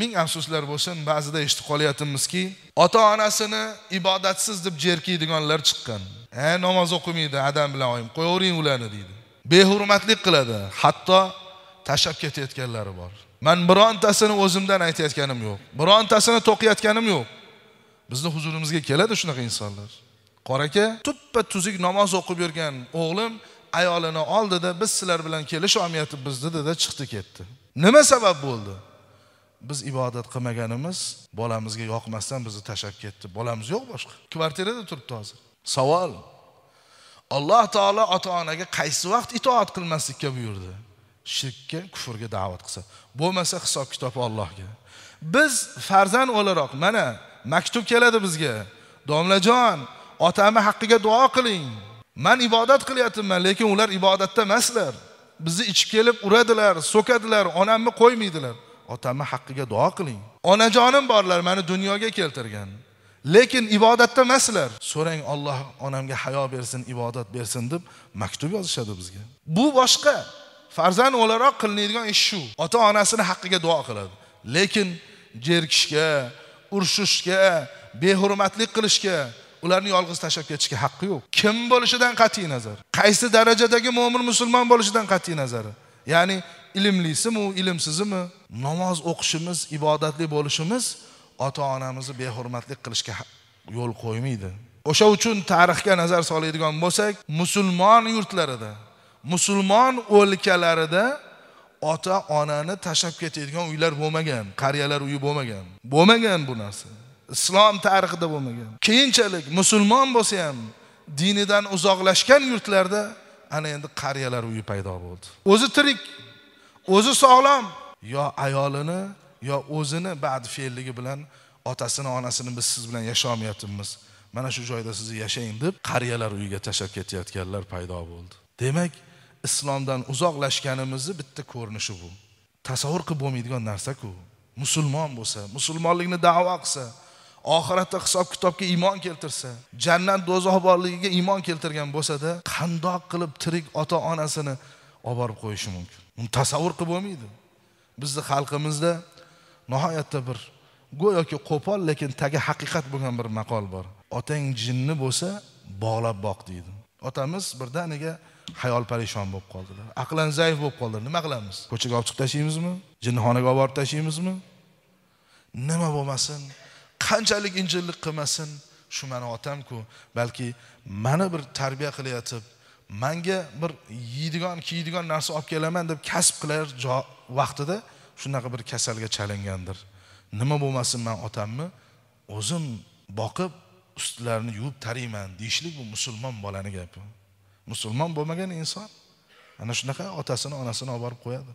ming afsuslar bo'lsin ba'zida eshitib qolyapmizki ota onasini ibodatsiz deb jerkiydiganlar chiqqan e namoz o'qimaydi adam bilan oyim qo'yavering ularni deydi behurmatlik qiladi hatto tashlab ketayotganlari bor man birontasini o'zimdan aytayotganim yo'q birontasini to'qiyotganim yo'q bizni huzurimizga keladi shunaqa insonlar qor aka tuppa tuzuk namoz o'qib yurgan o'g'lim ayolini oldida biz sizlar bilan kelisha olmayapmiz dedida chiqdi ketdi nima sabab bo'ldi biz ibodat qilmaganimiz bolamizga yoqmasdan bizni tashlab ketdi bolamiz yo'q boshqa kvartirada turibdi hozir savol alloh taolo ota onaga qaysi vaqt itoat qilmaslikka buyurdi shirkka kufrga da'vat qilsa bo'lmasa hisob kitobi allohga biz farzand o'laroq mana maktub keladi bizga domlajon otamni haqqiga duo qiling man ibodat qilyapman lekin ular ibodatda emaslar bizni ichib kelib uradilar so'kadilar onamni qo'ymaydilar otamni haqqiga duo qiling onajonim borlar mani dunyoga keltirgan lekin ibodatda emaslar so'rang olloh onamga hayo bersin ibodat bersin deb maktub yozishadi bizga bu boshqa farzand o'laroq qilinadigan ish shu ota onasini haqqiga duo qiladi lekin jerkishga urushishga behurmatlik qilishga ularni yolg'iz tashlab ketishga haqqi yo'q kim bo'lishidan qat'iy nazar qaysi darajadagi mo'min musulmon bo'lishidan qat'iy nazar ya'ni ilmlisimi u ilmsizimi namoz o'qishimiz ibodatli bo'lishimiz ota onamizni behurmatlik qilishga yo'l qo'ymaydi o'sha uchun tarixga nazar soladigan bo'lsak musulmon yurtlarida musulmon o'lkalarida ota onani tashlab ketadigan uylar bo'lmagan qariyalar uyi bo'lmagan bo'lmagan bu narsa islom tarixida bo'lmagan keyinchalik musulmon bo'lsa ham dinidan uzoqlashgan yurtlarda ana endi qariyalar uyi paydo bo'ldi o'zi tirik o'zi sog'lom yo ayolini yo o'zini ba'd fe'lligi bilan otasini onasini biz siz bilan yasholmayapmiz mana shu joyda sizni yashang deb qariyalar uyiga tashlab ketayotganlar paydo bo'ldi demak islomdan uzoqlashganimizni bitta ko'rinishi bu tasavvur qilib bo'lmaydigan narsaku musulmon bo'lsa musulmonlikni davo qilsa oxiratda hisob kitobga iymon keltirsa jannat do'zax borligiga iymon keltirgan bo'lsada qandoq qilib tirik ota onasini olib borib qo'yishi mumkin uni tasavvur qilib bo'lmaydi bizni xalqimizda nihoyatda bir go'yoki qo'pol lekin tagi haqiqat bo'lgan bir maqol bor otang jinni bo'lsa bog'lab boq deydi otamiz birdaniga hayol parishon bo'lib qoldilar aqlan zaif bo'lib qoldilar nima qilamiz ko'chaga olib chiqib tashlaymizmi jinnixonaga olib borib tashlaymizmi nima bo'lmasin qanchalik injillik qilmasin shu mani otamku balki mani bir tarbiya qilayotib manga bir yeydigan kiydigan narsa olib kelaman deb kasb qilar vaqtida shunaqa bir kasalga chalingandir nima bo'lmasin man otamni o'zim boqib ustlarini yuvib tariyman deyishlik bu musulmon bolani gapi musulmon bo'lmagan inson ana shunaqa otasini onasini olib borib qo'yadi